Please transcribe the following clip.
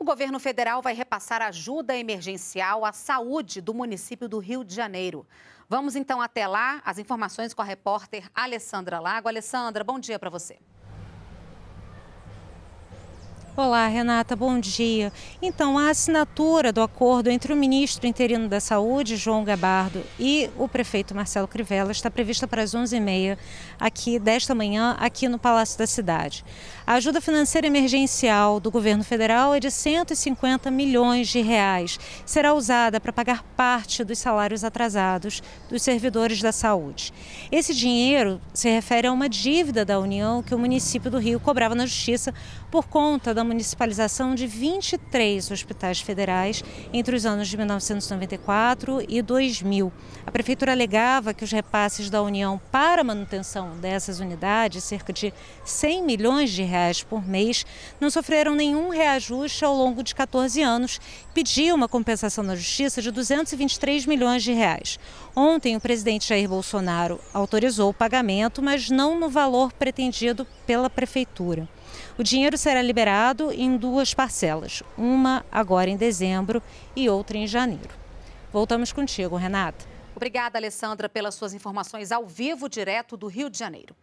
O governo federal vai repassar ajuda emergencial à saúde do município do Rio de Janeiro. Vamos então até lá, as informações com a repórter Alessandra Lago. Alessandra, bom dia para você. Olá, Renata, bom dia. Então, a assinatura do acordo entre o ministro interino da Saúde, João Gabardo, e o prefeito Marcelo Crivella está prevista para as 11h30 aqui, desta manhã, aqui no Palácio da Cidade. A ajuda financeira emergencial do governo federal é de 150 milhões de reais. Será usada para pagar parte dos salários atrasados dos servidores da saúde. Esse dinheiro se refere a uma dívida da União que o município do Rio cobrava na Justiça por conta da municipalização de 23 hospitais federais entre os anos de 1994 e 2000. A prefeitura alegava que os repasses da União para a manutenção dessas unidades, cerca de 100 milhões de reais por mês, não sofreram nenhum reajuste ao longo de 14 anos e pediu uma compensação na Justiça de 223 milhões de reais. Ontem, o presidente Jair Bolsonaro autorizou o pagamento, mas não no valor pretendido pela prefeitura. O dinheiro será liberado dividido em duas parcelas, uma agora em dezembro e outra em janeiro. Voltamos contigo, Renata. Obrigada, Alessandra, pelas suas informações ao vivo, direto do Rio de Janeiro.